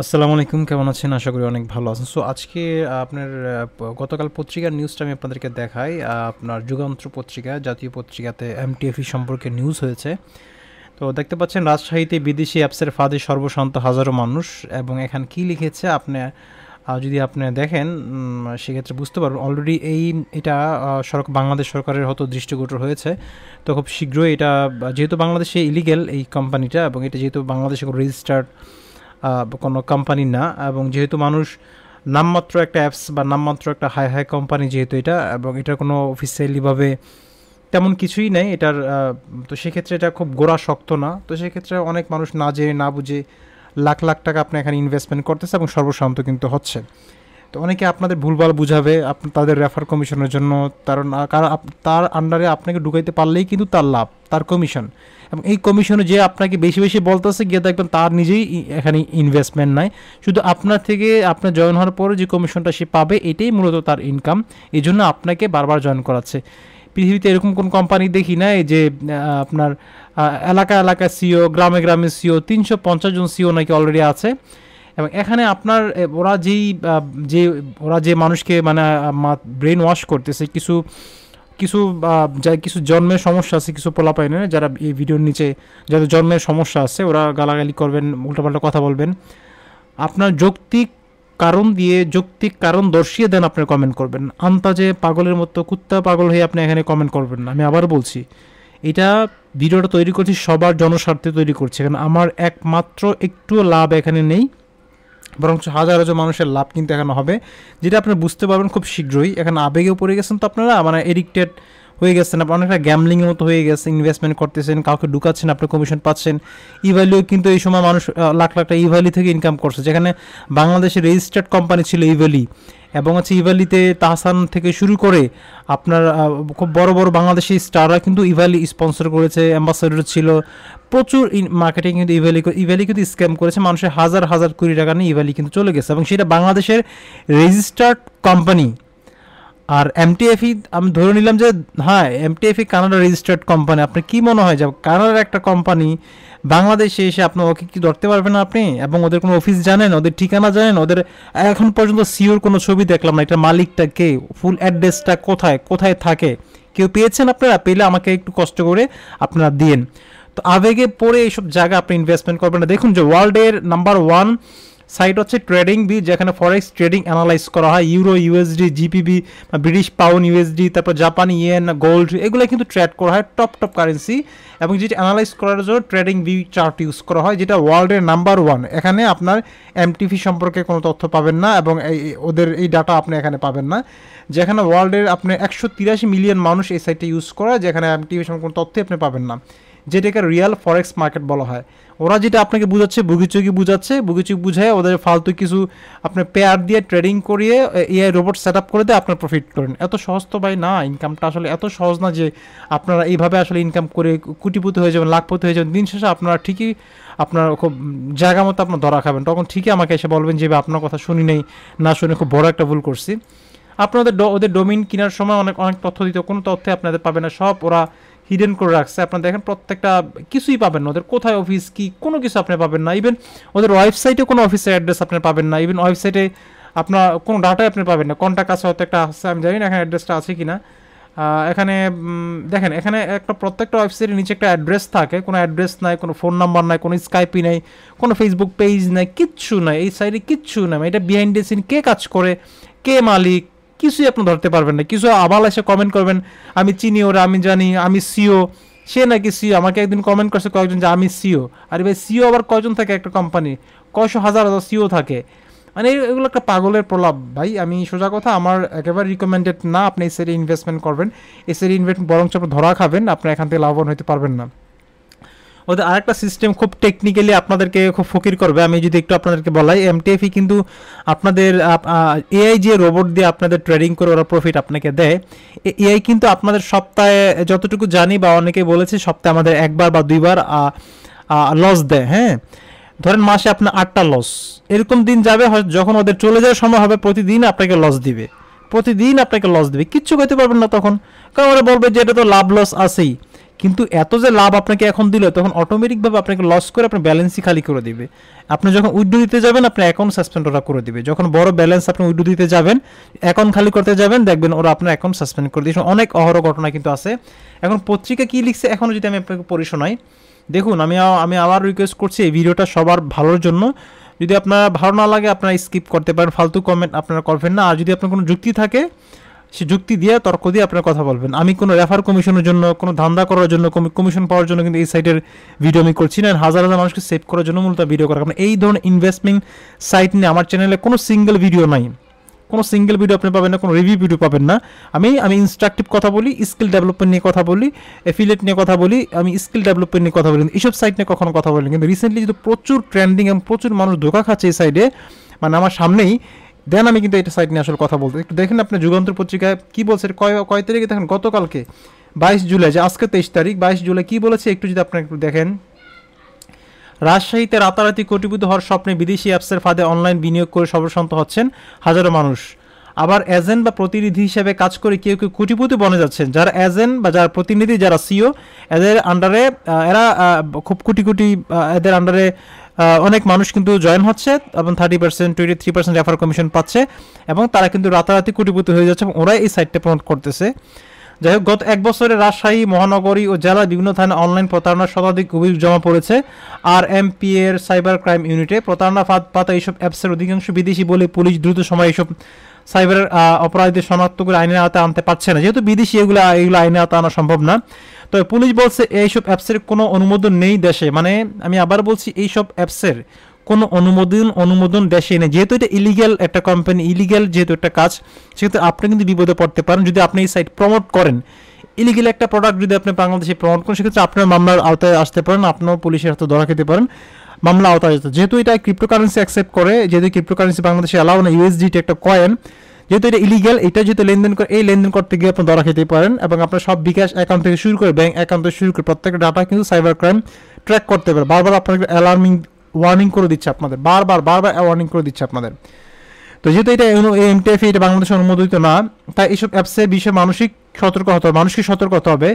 আসসালামু আলাইকুম কেমন আছেন আশা করি অনেক ভালো আছেন সো আজকে আপনার গতকাল পত্রিকার নিউজটা আমি আপনাদেরকে দেখাই আপনার যুগান্ত্র পত্রিকা জাতীয় পত্রিকাতে এমটিএফই e সম্পর্কে নিউজ হয়েছে তো দেখতে পাচ্ছেন রাজশাহীতে বিদেশি অ্যাপসের ফাঁদে সর্বশান্ত হাজারো মানুষ এবং এখানে কি লিখেছে আপনি যদি আপনি দেখেন সেক্ষেত্রে বুঝতে পারবেন অলরেডি এই এটা সরক বাংলাদেশ সরকারের হয়তো দৃষ্টিগোচর হয়েছে তো খুব শীঘ্রই এটা যেহেতু বাংলাদেশে ইলিগেল এই কোম্পানিটা এবং এটা যেহেতু বাংলাদেশে রেজিস্টার্ড কোনো কোম্পানি না এবং যেহেতু মানুষ নামমাত্র একটা অ্যাপস বা নামমাত্র একটা হাই হাই কোম্পানি যেহেতু এটা এবং এটা কোনো অফিসিয়ালিভাবে তেমন কিছুই নেই এটার তো সেক্ষেত্রে এটা খুব গোড়া শক্ত না তো সেক্ষেত্রে অনেক মানুষ না যেয়ে না বুঝে লাখ লাখ টাকা আপনি এখানে ইনভেস্টমেন্ট করতেছে এবং সর্বশান্ত কিন্তু হচ্ছে তো অনেকে আপনাদের ভুলভাল বুঝাবে আপনি তাদের রেফার কমিশনের জন্য কারণ কারণ তার আন্ডারে আপনাকে ঢুকাইতে পারলেই কিন্তু তার লাভ তার কমিশন এবং এই কমিশনে যে আপনাকে বেশি বেশি বলতেছে গিয়ে দেখবেন তার নিজেই এখানে ইনভেস্টমেন্ট নাই শুধু আপনার থেকে আপনার জয়েন হওয়ার পরে যে কমিশনটা সে পাবে এটাই মূলত তার ইনকাম এই জন্য আপনাকে বারবার জয়েন করাচ্ছে পৃথিবীতে এরকম কোন কোম্পানি দেখি না যে আপনার এলাকা এলাকা সিও গ্রামে গ্রামে সিও তিনশো পঞ্চাশ জন সিও নাকি অলরেডি আছে এবং এখানে আপনার ওরা যেই যে ওরা যে মানুষকে মানে ব্রেন ওয়াশ করতেছে কিছু কিছু যা কিছু জন্মের সমস্যা আছে কিছু পোলাপাইনে যারা এই ভিডিওর নিচে যাদের জন্মের সমস্যা আছে ওরা গালাগালি করবেন উল্টাপাল্টা কথা বলবেন আপনার যৌক্তিক কারণ দিয়ে যৌক্তিক কারণ দর্শিয়ে দেন আপনি কমেন্ট করবেন আন্তাজে পাগলের মতো কুত্তা পাগল হয়ে আপনি এখানে কমেন্ট করবেন না আমি আবার বলছি এটা ভিডিওটা তৈরি করছি সবার জনস্বার্থে তৈরি করছি কারণ আমার একমাত্র একটু লাভ এখানে নেই বরঞ্চ হাজার হাজার মানুষের লাভ কিন্তু এখানে হবে যেটা আপনারা বুঝতে পারবেন খুব শীঘ্রই এখানে আবেগেও পড়ে গেছেন তো আপনারা মানে এডিক্টেড হয়ে গেছেন আপনার অনেকটা গ্যামলিংয়ের মতো হয়ে গেছে ইনভেস্টমেন্ট করতেছেন কাউকে ঢুকাচ্ছেন আপনি কমিশন পাচ্ছেন ইভ্যালিও কিন্তু এই সময় মানুষ লাখ লাখ টাকা ভ্যালি থেকে ইনকাম করছে যেখানে বাংলাদেশে রেজিস্টার্ড কোম্পানি ছিল ইভ্যালি এবং হচ্ছে ইভালিতে তাহসান থেকে শুরু করে আপনার খুব বড় বড় বাংলাদেশি স্টাররা কিন্তু ইভালি স্পন্সর করেছে অ্যাম্বাসেডর ছিল প্রচুর মার্কেটিং কিন্তু ইভ্যালি ইভ্যালি কিন্তু স্ক্যাম করেছে মানুষের হাজার হাজার কোটি টাকা নিয়ে ইভ্যালি কিন্তু চলে গেছে এবং সেটা বাংলাদেশের রেজিস্টার্ড কোম্পানি আর এমটিএফই আমি ধরে নিলাম যে হ্যাঁ এমটিএফই কানাডা রেজিস্টার্ড কোম্পানি আপনার কি মনে হয় যে কানাডার একটা কোম্পানি বাংলাদেশে এসে আপনার ওকে কি ধরতে পারবেন আপনি এবং ওদের কোনো অফিস জানেন ওদের ঠিকানা জানেন ওদের এখন পর্যন্ত সিওর কোনো ছবি দেখলাম না এটা মালিকটা কে ফুল অ্যাড্রেসটা কোথায় কোথায় থাকে কেউ পেয়েছেন আপনারা পেলে আমাকে একটু কষ্ট করে আপনারা দিয়েন তো আবেগে পড়ে এইসব জায়গা আপনি ইনভেস্টমেন্ট করবেন না দেখুন যে ওয়ার্ল্ডের নাম্বার ওয়ান সাইট হচ্ছে ট্রেডিং বি যেখানে ফরেক্স ট্রেডিং অ্যানালাইজ করা হয় euro USD GBP British pound USD তারপর জাপান ইয়েন গোল্ড এগুলো কিন্তু ট্রেড করা হয় টপ টপ কারেন্সি এবং যেটা অ্যানালাইজ করার জন্য ট্রেডিং বি চার্ট ইউজ করা হয় যেটা ওয়ার্ল্ডের নাম্বার ওয়ান এখানে আপনার এমটিভি সম্পর্কে কোনো তথ্য পাবেন না এবং এই ওদের এই ডাটা আপনি এখানে পাবেন না যেখানে ওয়ার্ল্ডের আপনি একশো তিরাশি মিলিয়ন মানুষ এই সাইটটা ইউজ করা যেখানে এমটিভি সম্পর্কে কোনো তথ্য আপনি পাবেন না যেটাকে রিয়াল ফরেক্স মার্কেট বলা হয় ওরা যেটা আপনাকে বুঝাচ্ছে বুগিচুগি বুঝাচ্ছে বুগিচুগি বুঝায় ওদের ফালতু কিছু আপনার পেয়ার দিয়ে ট্রেডিং করিয়ে এআই রোবট সেট আপ করে দিয়ে আপনার প্রফিট করেন এত সহজ তো ভাই না ইনকামটা আসলে এত সহজ না যে আপনারা এইভাবে আসলে ইনকাম করে কুটিপুতি হয়ে যাবেন লাখপতি হয়ে যাবেন দিন শেষে আপনারা ঠিকই আপনার খুব জায়গা মতো আপনার ধরা খাবেন তখন ঠিকই আমাকে এসে বলবেন যে আপনার কথা শুনি নেই না শুনে খুব বড় একটা ভুল করছি আপনাদের ওদের ডোমিন কেনার সময় অনেক অনেক তথ্য দিত কোনো তথ্যে আপনাদের পাবে না সব ওরা হিডেন করে রাখছে আপনার দেখেন প্রত্যেকটা কিছুই পাবেন না ওদের কোথায় অফিস কি কোনো কিছু আপনি পাবেন না ইভেন ওদের ওয়েবসাইটে কোনো অফিসের অ্যাড্রেস আপনি পাবেন না ইভেন ওয়েবসাইটে আপনার কোনো ডাটাই আপনি পাবেন না কন্ট্যাক্ট আছে হয়তো একটা আছে আমি জানি না এখানে অ্যাড্রেসটা আছে কি না এখানে দেখেন এখানে একটা প্রত্যেকটা ওয়েবসাইটের নিচে একটা অ্যাড্রেস থাকে কোনো অ্যাড্রেস নাই কোনো ফোন নাম্বার নাই কোনো স্কাইপি নাই কোনো ফেসবুক পেজ নাই কিচ্ছু নাই এই সাইডে কিচ্ছু নাই এটা বিহাইন্ড দ্য সিন কে কাজ করে কে মালিক কিছুই আপনি ধরতে পারবেন না কিছু আবার এসে কমেন্ট করবেন আমি চিনি ওরা আমি জানি আমি সিও e সে নাকি সিও e আমাকে একদিন কমেন্ট করছে কয়েকজন যে আমি সিও e আর ভাই সিও আবার কয়জন থাকে একটা কোম্পানি কয়শো হাজার হাজার সিও থাকে মানে এগুলো একটা পাগলের প্রলাপ ভাই আমি সোজা কথা আমার একেবারে রিকমেন্ডেড না আপনি এই সেরে ইনভেস্টমেন্ট করবেন এই সেরে ইনভেস্টমেন্ট বরং ধরা খাবেন আপনি এখান থেকে লাভবান হতে পারবেন না ওদের আরেকটা সিস্টেম খুব টেকনিক্যালি আপনাদেরকে খুব ফকির করবে আমি যদি একটু আপনাদেরকে বলাই এমটিএফই কিন্তু আপনাদের এআই যে রোবট দিয়ে আপনাদের ট্রেডিং করে ওরা প্রফিট আপনাকে দেয় এআই কিন্তু আপনাদের সপ্তাহে যতটুকু জানি বা অনেকে বলেছে সপ্তাহে আমাদের একবার বা দুইবার লস দেয় হ্যাঁ ধরেন মাসে আপনার আটটা লস এরকম দিন যাবে যখন ওদের চলে যাওয়ার সময় হবে প্রতিদিন আপনাকে লস দিবে প্রতিদিন আপনাকে লস দেবে কিচ্ছু করতে পারবেন না তখন কারণ ওরা বলবে যে এটা তো লাভ লস আছেই কিন্তু এত যে লাভ আপনাকে এখন দিল তখন অটোমেটিকভাবে আপনাকে লস করে আপনার ব্যালেন্সই খালি করে দিবে আপনি যখন উইড্রো দিতে যাবেন আপনার অ্যাকাউন্ট সাসপেন্ড ওরা করে দিবে যখন বড় ব্যালেন্স আপনি উইড্রো দিতে যাবেন অ্যাকাউন্ট খালি করতে যাবেন দেখবেন ওরা আপনার অ্যাকাউন্ট সাসপেন্ড করে দিয়েছে অনেক অহর ঘটনা কিন্তু আছে এখন পত্রিকা কী লিখছে এখনও যদি আমি আপনাকে পড়ে শোনাই দেখুন আমি আমি আবার রিকোয়েস্ট করছি এই ভিডিওটা সবার ভালোর জন্য যদি আপনার ভালো না লাগে আপনারা স্কিপ করতে পারেন ফালতু কমেন্ট আপনারা করবেন না আর যদি আপনার কোনো যুক্তি থাকে সে যুক্তি দিয়ে তর্ক দিয়ে আপনার কথা বলবেন আমি কোনো রেফার কমিশনের জন্য কোনো ধান্দা করার জন্য কমিশন পাওয়ার জন্য কিন্তু এই সাইটের ভিডিও আমি করছি না হাজার হাজার মানুষকে সেভ করার জন্য মূলত ভিডিও করা কারণ এই ধরনের ইনভেস্টমেন্ট সাইট নিয়ে আমার চ্যানেলে কোনো সিঙ্গেল ভিডিও নাই কোনো সিঙ্গেল ভিডিও আপনি পাবেন না কোনো রিভিউ ভিডিও পাবেন না আমি আমি ইনস্ট্রাকটিভ কথা বলি স্কিল ডেভেলপমেন্ট নিয়ে কথা বলি অ্যাফিলেট নিয়ে কথা বলি আমি স্কিল ডেভেলপমেন্ট নিয়ে কথা বলি এইসব সাইট নিয়ে কখনো কথা বলি কিন্তু রিসেন্টলি যদি প্রচুর ট্রেন্ডিং এবং প্রচুর মানুষ ধোকা খাচ্ছে এই সাইডে মানে আমার সামনেই দেন আমি কিন্তু এটা সাইট নিয়ে আসলে কথা বলতে একটু দেখেন আপনার যুগান্তর পত্রিকায় কী বলছে কয় কয় তারিখে দেখেন গতকালকে বাইশ জুলাই যে আজকে তেইশ তারিখ বাইশ জুলাই কী বলেছে একটু যদি আপনার একটু দেখেন রাজশাহীতে রাতারাতি কোটিপতি হওয়ার স্বপ্নে বিদেশি অ্যাপসের ফাঁদে অনলাইন বিনিয়োগ করে সর্বশান্ত হচ্ছেন হাজারো মানুষ আবার এজেন্ট বা প্রতিনিধি হিসেবে কাজ করে কেউ কেউ কোটিপতি বনে যাচ্ছেন যারা এজেন্ট বা যারা প্রতিনিধি যারা সিও এদের আন্ডারে এরা খুব কোটি কোটি এদের আন্ডারে অনেক মানুষ কিন্তু জয়েন হচ্ছে এবং thirty percent twenty three percent refer commission পাচ্ছে এবং তারা কিন্তু রাতারাতি কোটিপতি হয়ে যাচ্ছে এবং ওরাই এই সাইটটা প্রমোট করতেছে যাই হোক গত এক বছরে রাজশাহী মহানগরী ও জেলার বিভিন্ন থানায় অনলাইন প্রতারণার শতাধিক অভিযোগ জমা পড়েছে আর এমপি এর সাইবার ক্রাইম ইউনিটে প্রতারণা ফাঁদ পাতা এইসব অ্যাপসের অধিকাংশ বিদেশি বলে পুলিশ দ্রুত সময় এইসব সাইবার অপরাধীদের শনাক্ত করে আইনের আওতায় আনতে পারছে না যেহেতু বিদেশি এগুলো এগুলো আইনের আওতায় আনা সম্ভব না তবে পুলিশ বলছে এইসব অ্যাপসের কোনো অনুমোদন নেই দেশে মানে আমি আবার বলছি এইসব অ্যাপসের কোনো অনুমোদন অনুমোদন দেশে নেই যেহেতু এটা ইলিগ্যাল একটা কোম্পানি ইলিগ্যাল যেহেতু একটা কাজ সেহেতু আপনি কিন্তু বিপদে পড়তে পারেন যদি আপনি এই সাইট প্রমোট করেন ইলিগেল একটা প্রোডাক্ট যদি আপনি বাংলাদেশে প্রমোট করেন সেক্ষেত্রে আপনার মামলার আওতায় আসতে পারেন আপনার পুলিশের হাতে ধরা খেতে পারেন মামলা আওতায় যেহেতু এটা ক্রিপ্টোকারেন্সি অ্যাকসেপ্ট করে যেহেতু ক্রিপ্টোকারেন্সি বাংলাদেশে অ্যালাউ না ইউএসডিটি একটা কয়েন যেহেতু এটা ইলিগাল এটা যেহেতু লেনদেন করে এই লেনদেন করতে গিয়ে আপনি ধরা খেতে পারেন এবং আপনার সব বিকাশ অ্যাকাউন্ট থেকে শুরু করে ব্যাংক অ্যাকাউন্ট থেকে শুরু করে প্রত্যেকটা ডাটা কিন্তু সাইবার ক্রাইম ট্র্যাক করতে পারে বারবার আপনাকে অ্যালার্মিং ওয়ার্নিং করে দিচ্ছে আপনাদের বারবার বারবার ওয়ার্নিং করে দিচ্ছে আপনাদের তো যেহেতু এটা এমটিএফ এটা বাংলাদেশে অনুমোদিত না তাই এইসব অ্যাপসের বিষয়ে মানসিক সতর্ক হতে হবে মানুষকে সতর্ক হতে হবে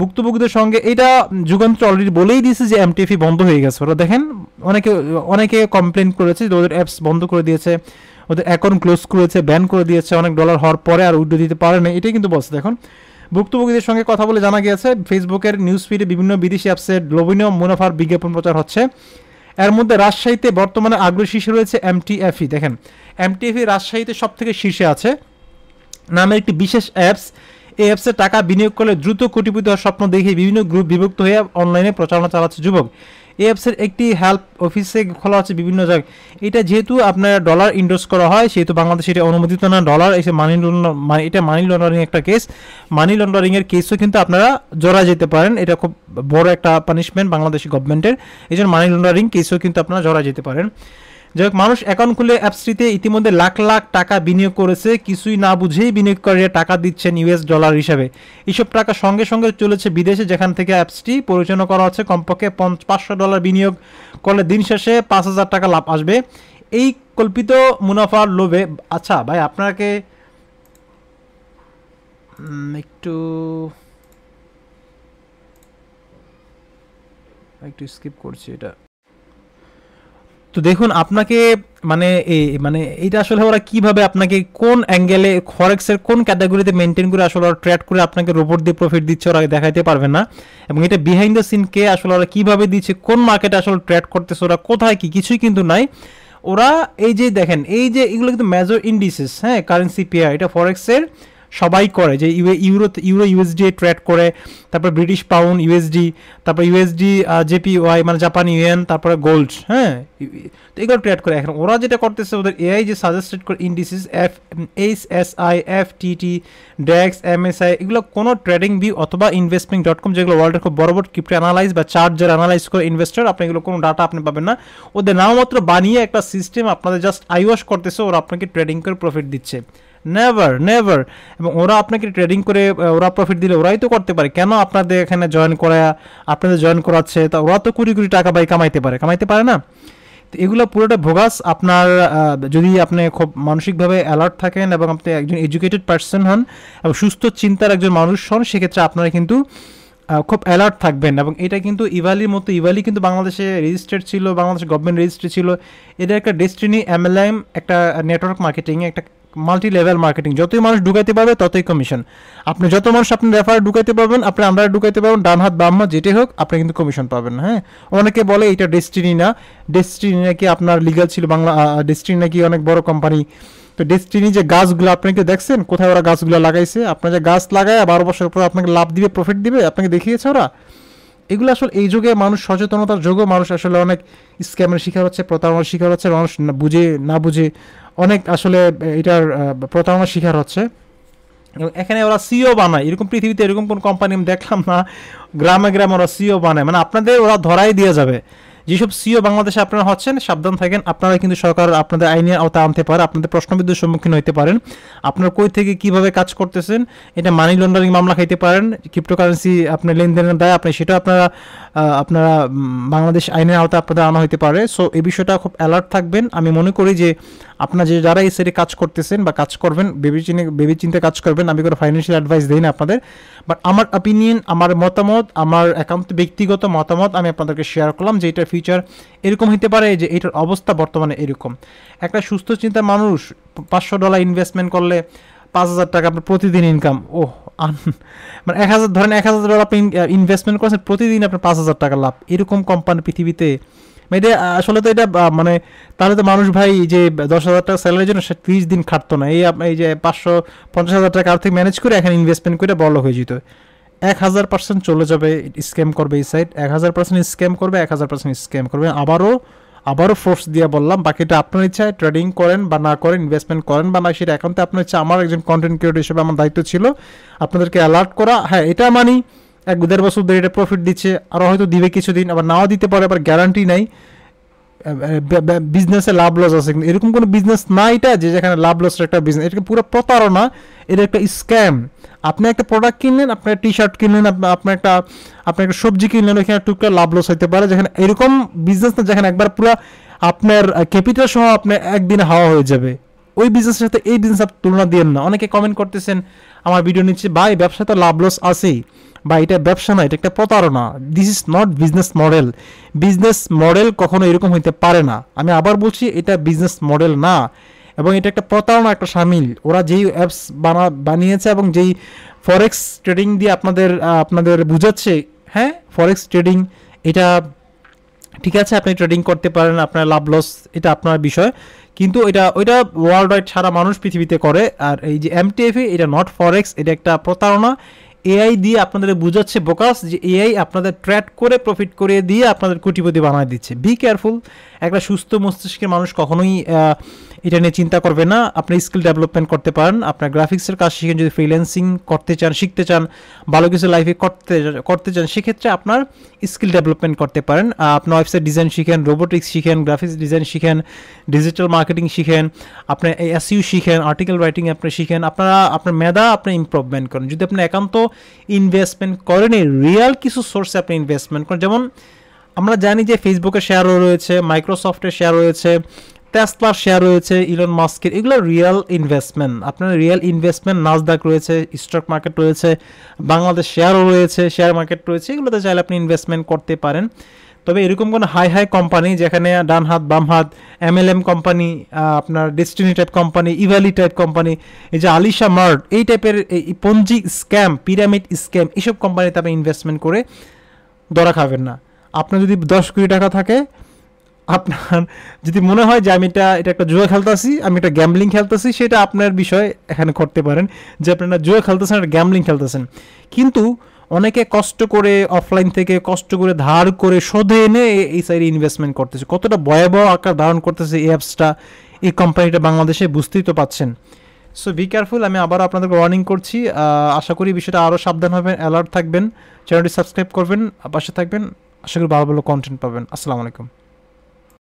ভুক্তভোগীদের সঙ্গে এটা যুগান্ত অলরেডি বলেই দিয়েছে যে এমটিএফি বন্ধ হয়ে গেছে ওরা দেখেন অনেকে অনেকে কমপ্লেন করেছে যে ওদের অ্যাপস বন্ধ করে দিয়েছে ওদের অ্যাকাউন্ট ক্লোজ করেছে ব্যান করে দিয়েছে অনেক ডলার হওয়ার পরে আর উইডো দিতে পারে না এটাই কিন্তু বলছে দেখুন ভুক্তভোগীদের সঙ্গে কথা বলে জানা গিয়েছে ফেসবুকের নিউজ ফিডে বিভিন্ন বিদেশি অ্যাপসের লোভনীয় মুনাফার বিজ্ঞাপন প্রচার হচ্ছে এর মধ্যে রাজশাহীতে বর্তমানে আগ্রহ শীর্ষে রয়েছে এমটিএফই e, দেখেন এমটিএফই e রাজশাহীতে সব থেকে শীর্ষে আছে নামে একটি বিশেষ অ্যাপস এই অ্যাপসে টাকা বিনিয়োগ করলে দ্রুত কোটিপতি হওয়ার স্বপ্ন দেখে বিভিন্ন গ্রুপ বিভক্ত হয়ে অনলাইনে প্রচারণা চালাচ্ছে যুবক এই অ্যাপসের একটি হেল্প অফিসে খোলা আছে বিভিন্ন জায়গায় এটা যেহেতু আপনার ডলার ইন্ডোর্স করা হয় সেহেতু বাংলাদেশে এটা অনুমোদিত না ডলার এসে মানি এটা মানি লন্ডারিং একটা কেস মানি লন্ডারিংয়ের কেসও কিন্তু আপনারা জড়া যেতে পারেন এটা খুব বড় একটা পানিশমেন্ট বাংলাদেশি গভর্নমেন্টের এই জন্য মানি লন্ডারিং কেসও কিন্তু আপনারা জড়া যেতে পারেন যাই হোক মানুষ অ্যাকাউন্ট খুলে অ্যাপসটিতে ইতিমধ্যে লাখ লাখ টাকা বিনিয়োগ করেছে কিছুই না বুঝেই বিনিয়োগকারীরা টাকা দিচ্ছেন ইউএস ডলার হিসাবে এইসব টাকা সঙ্গে সঙ্গে চলেছে বিদেশে যেখান থেকে অ্যাপসটি পরিচালনা করা হচ্ছে কমপক্ষে পাঁচশো ডলার বিনিয়োগ করলে দিন শেষে পাঁচ হাজার টাকা লাভ আসবে এই কল্পিত মুনাফার লোভে আচ্ছা ভাই আপনাকে একটু একটু স্কিপ করছি এটা তো দেখুন আপনাকে মানে এই মানে এইটা আসলে ওরা কিভাবে আপনাকে কোন অ্যাঙ্গেলে ফরেক্সের কোন ক্যাটাগরিতে মেনটেন করে আসলে ওরা ট্র্যাড করে আপনাকে রোবট দিয়ে প্রফিট দিচ্ছে ওরা দেখাইতে পারবে না এবং এটা বিহাইন্ড দ্য সিনকে আসলে ওরা কীভাবে দিচ্ছে কোন মার্কেটে আসলে ট্র্যাড করতেছে ওরা কোথায় কি কিছুই কিন্তু নাই ওরা এই যে দেখেন এই যে এগুলো কিন্তু মেজর ইন্ডিসেস হ্যাঁ কারেন্সি পেয়ার এটা ফরেক্সের সবাই করে যে ইউরো ইউরো ইউএসডি ট্রেড করে তারপর ব্রিটিশ পাউন্ড ইউএসডি তারপর ইউএসডি জেপিওয়াই মানে জাপান ইউএন তারপরে গোল্ড হ্যাঁ তো এগুলো ট্রেড করে এখন ওরা যেটা করতেছে ওদের এআই যে সাজেস্টেড করে indices F H S I F T T DAX M S I এগুলো কোনো ট্রেডিং বি অথবা ইনভেস্টমেন্ট ডট কম যেগুলো ওয়ার্ল্ডের খুব বড় বড় ক্রিপ্টো অ্যানালাইজ বা চার্জ যারা অ্যানালাইজ করে ইনভেস্টার আপনি এগুলো কোনো ডাটা আপনি পাবেন না ওদের নামমাত্র বানিয়ে একটা সিস্টেম আপনাদের জাস্ট আইওয়াশ করতেছে ওরা আপনাকে ট্রেডিং করে প্রফিট দিচ্ছে নেভার নেভার এবং ওরা আপনাকে ট্রেডিং করে ওরা প্রফিট দিলে ওরাই তো করতে পারে কেন আপনাদের এখানে জয়েন করা আপনাদের জয়েন করাচ্ছে তা ওরা তো কুড়ি কুড়ি টাকা বাই কামাইতে পারে কামাইতে পারে না তো এগুলো পুরোটা ভোগাস আপনার যদি আপনি খুব মানসিকভাবে অ্যালার্ট থাকেন এবং আপনি একজন এডুকেটেড পার্সন হন এবং সুস্থ চিন্তার একজন মানুষ হন সেক্ষেত্রে আপনারা কিন্তু খুব অ্যালার্ট থাকবেন এবং এটা কিন্তু ইভালির মতো ইভালি কিন্তু বাংলাদেশে রেজিস্টার্ড ছিল বাংলাদেশ গভর্নমেন্ট রেজিস্টার্ড ছিল এটা একটা ডেস্টিনি এমএলএম একটা নেটওয়ার্ক মার্কেটিংয়ে একটা মাল্টি লেভেল মার্কেটিং যতই মানুষ ঢুকাইতে পারবে ততই কমিশন আপনি যত মানুষ আপনি রেফার ঢুকাইতে পারবেন আপনি আমরা ঢুকাইতে পারবেন ডান হাত বাম হাত যেটাই হোক আপনি কিন্তু কমিশন পাবেন হ্যাঁ অনেকে বলে এটা ডেস্টিনি না ডেস্টিনি নাকি আপনার লিগাল ছিল বাংলা ডেস্টিনি নাকি অনেক বড় কোম্পানি তো ডেস্টিনি যে গাছগুলো আপনাকে দেখছেন কোথায় ওরা গাছগুলো লাগাইছে আপনার যে গাছ লাগায় বারো বছর পর আপনাকে লাভ দিবে প্রফিট দিবে আপনাকে দেখিয়েছে ওরা এগুলো আসলে এই যুগে মানুষ সচেতনতার যুগেও মানুষ আসলে অনেক স্ক্যামের শিকার হচ্ছে প্রতারণার শিকার হচ্ছে মানুষ বুঝে না বুঝে অনেক আসলে এটার প্রতারণার শিকার হচ্ছে এবং এখানে ওরা সিও e বানায় এরকম পৃথিবীতে এরকম কোন কোম্পানি আমি দেখলাম না গ্রামে গ্রামে ওরা সিও e বানায় মানে আপনাদের ওরা ধরাই দিয়ে যাবে যেসব সিও বাংলাদেশে আপনারা হচ্ছেন সাবধান থাকেন আপনারা কিন্তু সরকার আপনাদের আইনের আওতা আনতে পারে আপনাদের প্রশ্নবিদ্যুর সম্মুখীন হইতে পারেন আপনার কই থেকে কিভাবে কাজ করতেছেন এটা মানি লন্ডারিং মামলা খাইতে পারেন ক্রিপ্টোকারেন্সি আপনার লেনদেনের দায় আপনি সেটা আপনারা আপনারা বাংলাদেশ আইনের আওতা আপনাদের আনা হইতে পারে সো এই বিষয়টা খুব অ্যালার্ট থাকবেন আমি মনে করি যে আপনারা যে যারা এই সেটে কাজ করতেছেন বা কাজ করবেন ভেবেচিনে ভেবেচিন্তে কাজ করবেন আমি কোনো ফাইন্যান্সিয়াল অ্যাডভাইস দিই না আপনাদের বাট আমার অপিনিয়ন আমার মতামত আমার একান্ত ব্যক্তিগত মতামত আমি আপনাদেরকে শেয়ার করলাম যে এটা ফিউচার এরকম হতে পারে যে এটার অবস্থা বর্তমানে এরকম একটা সুস্থ চিন্তা মানুষ পাঁচশো ডলার ইনভেস্টমেন্ট করলে পাঁচ হাজার টাকা আপনার প্রতিদিন ইনকাম ও মানে এক হাজার ধরেন এক হাজার ডলার আপনি ইনভেস্টমেন্ট করেছেন প্রতিদিন আপনার পাঁচ হাজার টাকা লাভ এরকম কোম্পানি পৃথিবীতে মানে এটা আসলে তো এটা মানে তাহলে তো মানুষ ভাই যে দশ হাজার টাকা স্যালারির জন্য সে ত্রিশ দিন খাটতো না এই এই যে পাঁচশো পঞ্চাশ হাজার টাকা আর্থিক ম্যানেজ করে এখানে ইনভেস্টমেন্ট করে বড় হয়ে যেত এক হাজার পার্সেন্ট চলে যাবে স্ক্যাম করবে এই সাইট এক হাজার পার্সেন্ট স্ক্যাম করবে এক হাজার পার্সেন্ট স্ক্যাম করবে আবারও আবারও ফোর্স দিয়ে বললাম বাকিটা আপনার ইচ্ছায় ট্রেডিং করেন বা না করেন ইনভেস্টমেন্ট করেন বা না সেটা অ্যাকাউন্টে আপনার ইচ্ছা আমার একজন কন্টেন্ট ক্রিয়েটর হিসেবে আমার দায়িত্ব ছিল আপনাদেরকে অ্যালার্ট করা হ্যাঁ এটা মানি এক দেড় বছর ধরে এটা প্রফিট দিচ্ছে আরও হয়তো দিবে কিছুদিন আবার নাও দিতে পারে আবার গ্যারান্টি নাই বিজনেসে লাভ লস আছে কিন্তু এরকম কোনো বিজনেস না এটা যে যেখানে লাভ লসের একটা বিজনেস এটা পুরো প্রতারণা এটা একটা স্ক্যাম আপনি একটা প্রোডাক্ট কিনলেন আপনার টি শার্ট কিনলেন আপনার একটা আপনার একটা সবজি কিনলেন ওইখানে টুকটা লাভ লস হতে পারে যেখানে এরকম বিজনেস না যেখানে একবার পুরো আপনার ক্যাপিটাল সহ আপনার একদিনে হাওয়া হয়ে যাবে ওই বিজনেসের সাথে এই বিজনেস তুলনা দিয়েন না অনেকে কমেন্ট করতেছেন আমার ভিডিও নিচ্ছে ভাই ব্যবসা তো লাভ লস আছেই বা এটা ব্যবসা না এটা একটা প্রতারণা this is not business model business model কখনো এরকম হইতে পারে না আমি আবার বলছি এটা বিজনেস মডেল না এবং এটা একটা প্রতারণা একটা সামিল ওরা যেই অ্যাপস বানা বানিয়েছে এবং যেই ফরেক্স ট্রেডিং দিয়ে আপনাদের আপনাদের বুঝাচ্ছে হ্যাঁ ফরেক্স ট্রেডিং এটা ঠিক আছে আপনি ট্রেডিং করতে পারেন আপনার লাভ লস এটা আপনার বিষয় কিন্তু এটা ওইটা ওয়ার্ল্ড ওয়াইড সারা মানুষ পৃথিবীতে করে আর এই যে এমটিএফ এটা নট ফরেক্স এটা একটা প্রতারণা এআই দিয়ে আপনাদের বুঝাচ্ছে বোকাস যে এআই আপনাদের ট্র্যাক করে প্রফিট করে দিয়ে আপনাদের কোটিপতি বানায় দিচ্ছে বি কেয়ারফুল একটা সুস্থ মস্তিষ্কের মানুষ কখনোই এটা নিয়ে চিন্তা করবে না আপনি স্কিল ডেভেলপমেন্ট করতে পারেন আপনার গ্রাফিক্সের কাজ শিখেন যদি ফ্রিল্যান্সিং করতে চান শিখতে চান ভালো কিছু লাইফে করতে করতে চান সেক্ষেত্রে আপনার স্কিল ডেভেলপমেন্ট করতে পারেন আপনার ওয়েবসাইট ডিজাইন শিখেন রোবোটিক্স শিখেন গ্রাফিক্স ডিজাইন শিখেন ডিজিটাল মার্কেটিং শিখেন আপনার এসইউ e শিখেন আর্টিকেল রাইটিং আপনি শিখেন আপনারা আপনার মেধা আপনি ইম্প্রুভমেন্ট করেন যদি আপনি একান্ত ইনভেস্টমেন্ট করেন রিয়াল কিছু সোর্সে আপনি ইনভেস্টমেন্ট করেন যেমন আমরা জানি যে ফেসবুকে শেয়ারও রয়েছে মাইক্রোসফটের শেয়ার রয়েছে টেস্টলার শেয়ার রয়েছে ইলন মাস্কের এগুলো রিয়েল ইনভেস্টমেন্ট আপনার রিয়েল ইনভেস্টমেন্ট নাজদাক রয়েছে স্টক মার্কেট রয়েছে বাংলাদেশ শেয়ারও রয়েছে শেয়ার মার্কেট রয়েছে এগুলোতে চাইলে আপনি ইনভেস্টমেন্ট করতে পারেন তবে এরকম কোনো হাই হাই কোম্পানি যেখানে ডান হাত বাম হাত এমএলএম কোম্পানি আপনার Destiny type company Evaly type company এই যে আলিশা মার্ট এই টাইপের এই পঞ্জি স্ক্যাম পিরামিড স্ক্যাম এইসব কোম্পানিতে আপনি ইনভেস্টমেন্ট করে ধরা খাবেন না আপনার যদি দশ কোটি টাকা থাকে আপনার যদি মনে হয় যে আমি এটা এটা একটা জুয়া খেলতেছি আমি একটা গ্যামলিং খেলতেছি সেটা আপনার বিষয় এখানে করতে পারেন যে আপনারা জুয়া খেলতেছেন আর গ্যামলিং খেলতেছেন কিন্তু অনেকে কষ্ট করে অফলাইন থেকে কষ্ট করে ধার করে শোধে এনে এই সাইডে ইনভেস্টমেন্ট করতেছে কতটা ভয়াবহ আকার ধারণ করতেছে এই অ্যাপসটা এই কোম্পানিটা বাংলাদেশে বুঝতেই তো পাচ্ছেন সো বি কেয়ারফুল আমি আবার আপনাদেরকে ওয়ার্নিং করছি আশা করি বিষয়টা আরও সাবধান হবেন অ্যালার্ট থাকবেন চ্যানেলটি সাবস্ক্রাইব করবেন পাশে থাকবেন আশা করি ভালো ভালো কন্টেন্ট পাবেন আসসালামু আলাইকুম